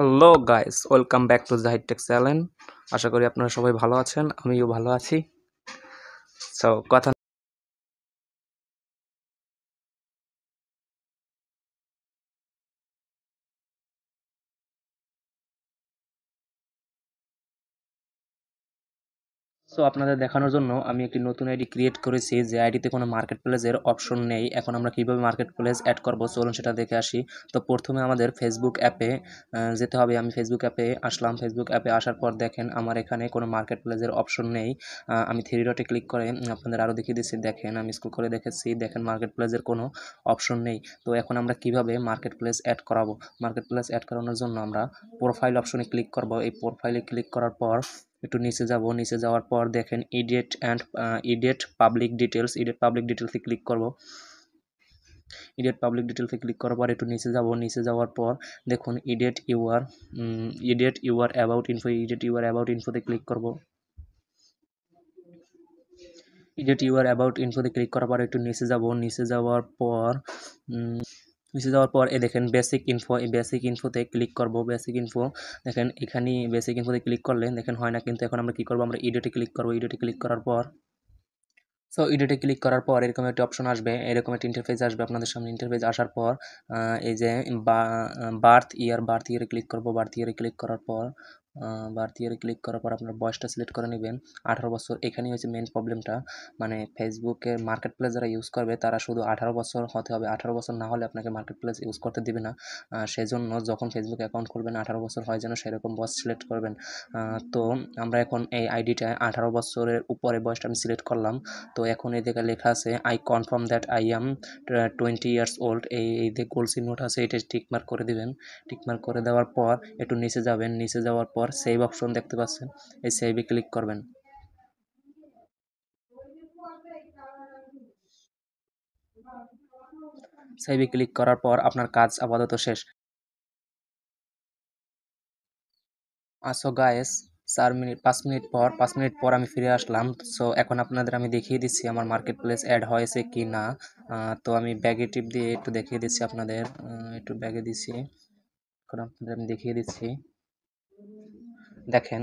hello guys welcome back to Zahid tech channel আশা করি আপনারা সবাই ভালো আছেন আমিও ভালো আছি সো কথা সো আপনাদের দেখানোর জন্য আমি একটি নতুন আইডি ক্রিয়েট করেছি যে আইডিতে কোনো মার্কেট প্লেসের অপশন নেই এখন আমরা কীভাবে মার্কেট প্লেস অ্যাড করবো চলুন সেটা দেখে আসি তো প্রথমে আমাদের ফেসবুক অ্যাপে যেতে হবে আমি ফেসবুক অ্যাপে আসলাম ফেসবুক অ্যাপে আসার পর দেখেন আমার এখানে কোনো মার্কেট প্লেসের অপশন নেই আমি থ্রি ডটে ক্লিক করে আপনাদের আরও দেখিয়ে দিচ্ছি দেখেন আমি স্কুল করে দেখেছি দেখেন মার্কেট প্লেসের কোনো অপশন নেই তো এখন আমরা কিভাবে মার্কেট প্লেস অ্যাড করাবো মার্কেট প্লেস অ্যাড করানোর জন্য আমরা প্রোফাইল অপশনে ক্লিক করবো এই প্রোফাইলে ক্লিক করার পর একটু নিচে যাব নিচে যাওয়ার পর দেখেন edit and edit public details edit public ডিটেলসে ক্লিক করব ইডিয়েট পাবলিক ডিটেলসে ক্লিক করার পর একটু নিচে যাব নিচে যাওয়ার পর দেখুন edit your edit your about info edit your about ইনফোতে ক্লিক করব ইডিয়েট ইউআর অ্যাবাউট ইনফোতে ক্লিক করার পর একটু নিচে যাব নিচে যাওয়ার পর নিচে যাওয়ার পর এ দেখেন বেসিক ইনফো এই বেসিক ইনফোতে ক্লিক করব বেসিক ইনফো দেখেন এখানেই বেসিক ইনফোতে ক্লিক করলে দেখেন হয় না কিন্তু এখন আমরা কী করবো আমরা ইডিওটি ক্লিক করবো ইডিওটি ক্লিক করার পর সো ইডিওটি ক্লিক করার পর এরকম একটি অপশন আসবে এরকম একটি ইন্টারফেস আসবে আপনাদের সামনে ইন্টারফেস আসার পর এই যে বার্থ ইয়ার বার্থ ইয়ারে ক্লিক করব বার্থ ইয়ারে ক্লিক করার পর ভারতীয়রে ক্লিক করার পর আপনার বয়সটা সিলেক্ট করে নেবেন আঠারো বছর এখানেই হচ্ছে মেন প্রবলেমটা মানে ফেসবুকের মার্কেট প্লেস যারা ইউজ করবে তারা শুধু আঠারো বছর হতে হবে আঠারো বছর না হলে আপনাকে মার্কেট প্লেস ইউজ করতে দেবে না সেজন্য যখন ফেসবুক অ্যাকাউন্ট খুলবেন আঠারো বছর হয় যেন সেরকম বয়স সিলেক্ট করবেন তো আমরা এখন এই আইডিটা আঠারো বছরের উপরে বয়সটা আমি সিলেক্ট করলাম তো এখন এই দিকে লেখা আছে I confirm that I am twenty years old এই এই যে গোল চিহ্নটা আছে এটা টিকমার্ক করে দেবেন টিকমার্ক করে দেওয়ার পর একটু নিচে যাবেন নিচে যাওয়ার পর পর সেভ অপশন দেখতে পাচ্ছেন এই সেভে ক্লিক করবেন সেভে ক্লিক করার পর আপনার কাজ আপাতত শেষ আসো আচ্ছা, গায়েস চার মিনিট পাঁচ মিনিট পর পাঁচ মিনিট পর আমি ফিরে আসলাম সো এখন আপনাদের আমি দেখিয়ে দিচ্ছি আমার মার্কেট প্লেস অ্যাড হয়েছে কি না তো আমি ব্যাগে টিপ দিয়ে একটু দেখিয়ে দিচ্ছি আপনাদের একটু ব্যাগে দিচ্ছি এখন আপনাদের আমি দেখিয়ে দিচ্ছি দেখেন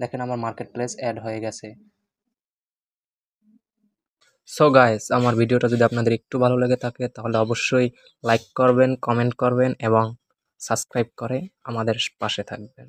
দেখেন আমার মার্কেট প্লেস অ্যাড হয়ে গেছে সো গাইস আমার ভিডিওটা যদি আপনাদের একটু ভালো লেগে থাকে তাহলে অবশ্যই লাইক করবেন কমেন্ট করবেন এবং সাবস্ক্রাইব করে আমাদের পাশে থাকবেন